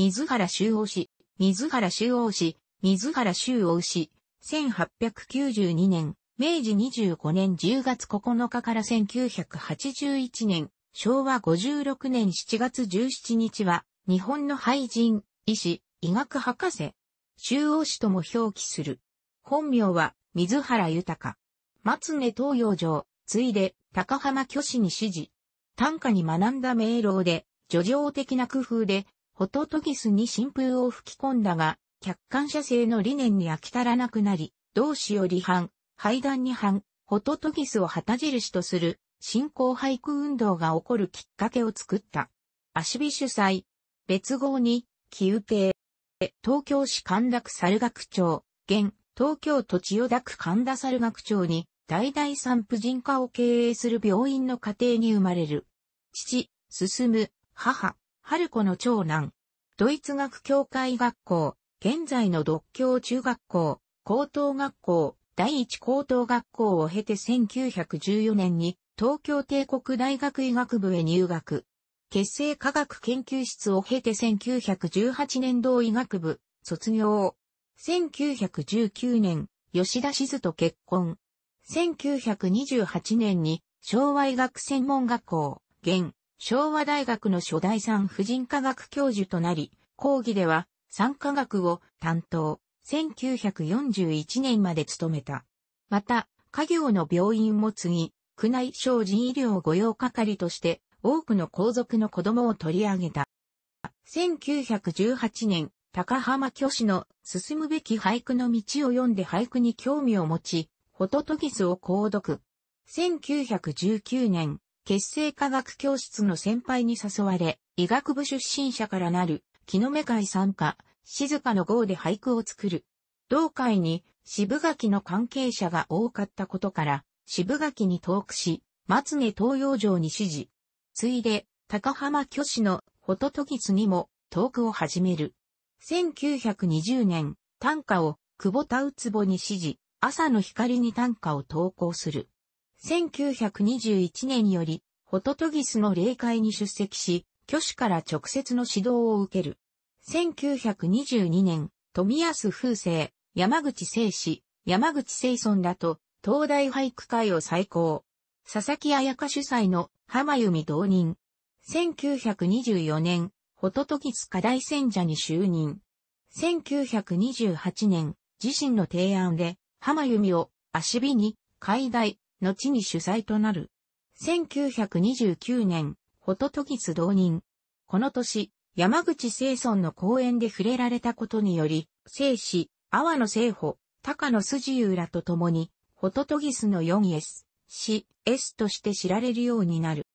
水原修王氏、水原修王氏、水原修王氏、1892年、明治25年10月9日から1981年、昭和56年7月17日は、日本の俳人、医師、医学博士、修王氏とも表記する。本名は、水原豊。松根東洋城、ついで、高浜巨子に指示。短歌に学んだ名朗で、叙情的な工夫で、ホトトギスに新風を吹き込んだが、客観者性の理念に飽き足らなくなり、同志より反、廃談に反、ホトトギスを旗印とする、新興俳句運動が起こるきっかけを作った。足火主催、別号に、木受東京市神楽猿学長、現、東京都千代田区神田猿学長に、大々産婦人科を経営する病院の家庭に生まれる。父、進む、母、春子の長男。ドイツ学協会学校、現在の独協中学校、高等学校、第一高等学校を経て1914年に東京帝国大学医学部へ入学。結成科学研究室を経て1918年同医学部卒業。1919年、吉田静と結婚。1928年に昭和医学専門学校、現、昭和大学の初代産婦人科学教授となり、講義では産科学を担当、1941年まで務めた。また、家業の病院も継ぎ、区内小人医療御用係として多くの皇族の子供を取り上げた。1918年、高浜巨子の進むべき俳句の道を読んで俳句に興味を持ち、ホトトギスを購読。1919年、結成科学教室の先輩に誘われ、医学部出身者からなる、木の目会参加、静かの号で俳句を作る。同会に、渋垣の関係者が多かったことから、渋垣に遠くし、松根東洋城に指示。ついで、高浜虚子のホトトギツにも、遠くを始める。1920年、短歌を、久保田ウツボに指示、朝の光に短歌を投稿する。1921年より、ホトトギスの霊会に出席し、挙手から直接の指導を受ける。1922年、富安風生、山口聖子、山口聖村らと、東大俳句会を再興。佐々木彩香主催の浜弓同任。1924年、ホトトギス課題選者に就任。1928年、自身の提案で、浜弓を足火に、海大、後に主催となる。1929年、ホトトギス同人。この年、山口清村の講演で触れられたことにより、聖師、阿波野聖保、高野筋浦らと共に、ホトトギスの 4S、死、S として知られるようになる。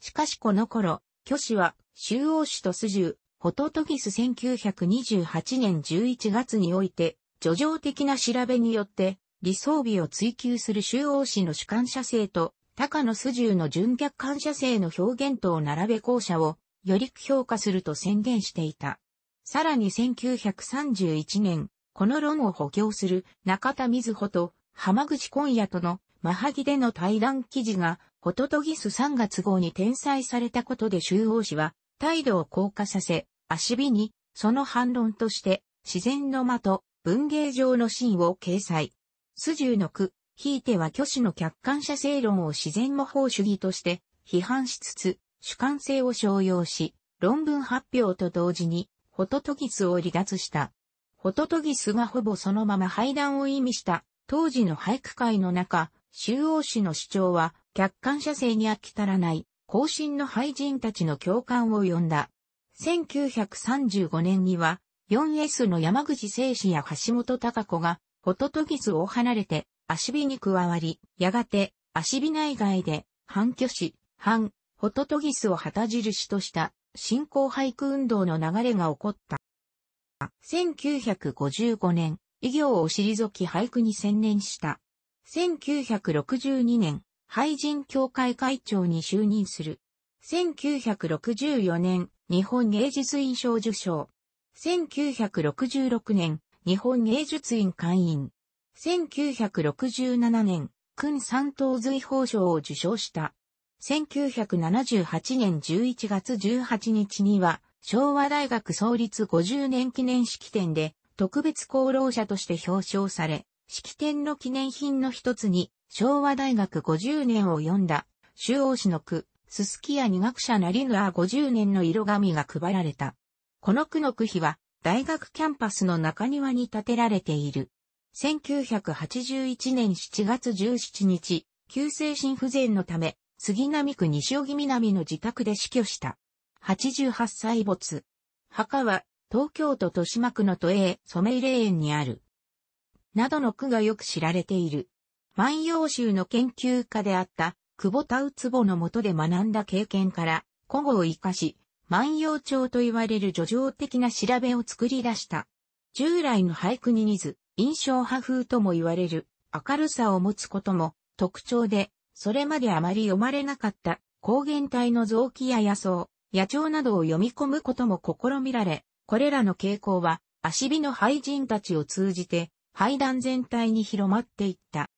しかしこの頃、虚子は、周王氏と筋、ホトトギス1928年11月において、叙情的な調べによって、理想美を追求する周王子の主観者性と、高野素十の純客観者性の表現とを並べ校舎を、より評価すると宣言していた。さらに1931年、この論を補強する中田瑞穂と浜口今夜とのマハギでの対談記事が、ホトトギス3月号に転載されたことで周王氏は、態度を硬化させ、足火に、その反論として、自然の間と文芸上のシーンを掲載。数十の句、ひいては虚子の客観者正論を自然模倣主義として批判しつつ、主観性を商用し、論文発表と同時に、ホトトギスを離脱した。ホトトギスがほぼそのまま廃談を意味した、当時の俳句会の中、周王氏の主張は、客観者性に飽き足らない、後進の俳人たちの共感を呼んだ。1935年には、4S の山口聖史や橋本隆子が、ホトトギスを離れて、足火に加わり、やがて、足火内外で、反虚士、反、ホトトギスを旗印とした、新興俳句運動の流れが起こった。1955年、異業を退き俳句に専念した。1962年、俳人協会会長に就任する。1964年、日本芸術院賞受賞。1966年、日本芸術院会員。1967年、君三等随法賞を受賞した。1978年11月18日には、昭和大学創立50年記念式典で、特別功労者として表彰され、式典の記念品の一つに、昭和大学50年を読んだ、周王氏の句、すすきや二学者なりぬあ50年の色紙が配られた。この句の句碑は、大学キャンパスの中庭に建てられている。1981年7月17日、急性心不全のため、杉並区西荻南の自宅で死去した。88歳没。墓は、東京都豊島区の都営染井霊園にある。などの区がよく知られている。万葉集の研究家であった、久保田ウツボのもとで学んだ経験から、古語を活かし、万葉帳と言われる叙情的な調べを作り出した。従来の俳句に似ず、印象派風とも言われる明るさを持つことも特徴で、それまであまり読まれなかった高原体の臓器や野草、野鳥などを読み込むことも試みられ、これらの傾向は足火の俳人たちを通じて俳壇全体に広まっていった。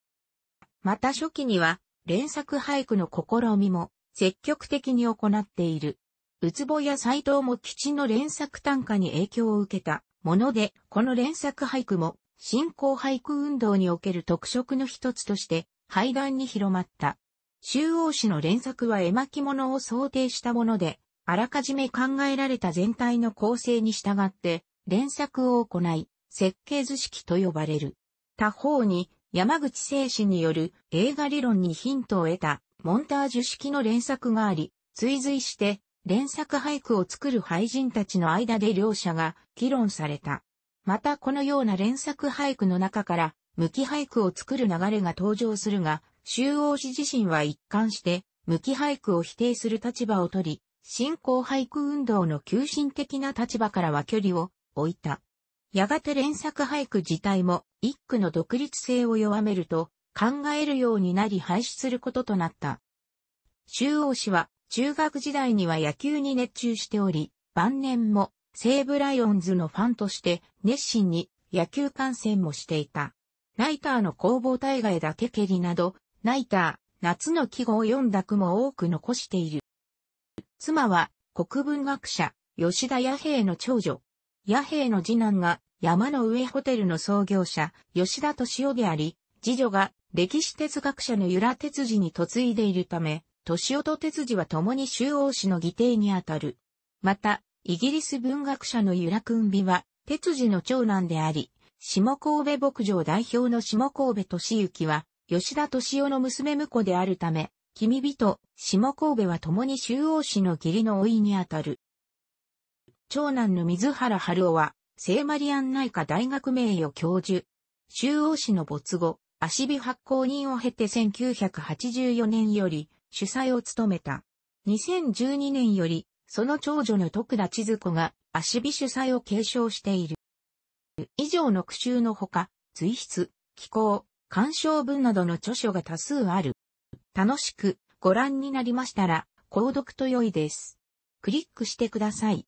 また初期には連作俳句の試みも積極的に行っている。ウツボや斎藤も吉の連作短歌に影響を受けたもので、この連作俳句も新興俳句運動における特色の一つとして、廃談に広まった。中央市の連作は絵巻物を想定したもので、あらかじめ考えられた全体の構成に従って、連作を行い、設計図式と呼ばれる。他方に、山口聖史による映画理論にヒントを得たモンタージュ式の連作があり、追随して連作俳句を作る俳人たちの間で両者が議論された。またこのような連作俳句の中から、無期俳句を作る流れが登場するが、周王子自身は一貫して、無期俳句を否定する立場を取り、新興俳句運動の急進的な立場からは距離を置いた。やがて連作俳句自体も一句の独立性を弱めると考えるようになり廃止することとなった。周王子は中学時代には野球に熱中しており、晩年も西武ライオンズのファンとして熱心に野球観戦もしていた。ナイターの工房大概だけ蹴りなど、ナイター、夏の季語を読んだ句も多く残している。妻は国文学者、吉田弥平の長女。弥平の次男が山の上ホテルの創業者、吉田敏夫であり、次女が歴史哲学者の由良哲次に嫁いでいるため、年夫と哲次は共に周王子の議定にあたる。また、イギリス文学者の由良君美は、哲次の長男であり、下神戸牧場代表の下神戸敏行は、吉田敏夫の娘婿であるため、君人、下神戸は共に周王子の義理の老いにあたる。長男の水原春夫は、聖マリアン内科大学名誉教授。周王子の没後、足火発行人を経て1984年より、主催を務めた。2012年より、その長女の徳田千鶴子が、足火主催を継承している。以上の句集のほか、随筆、気候、鑑賞文などの著書が多数ある。楽しくご覧になりましたら、購読と良いです。クリックしてください。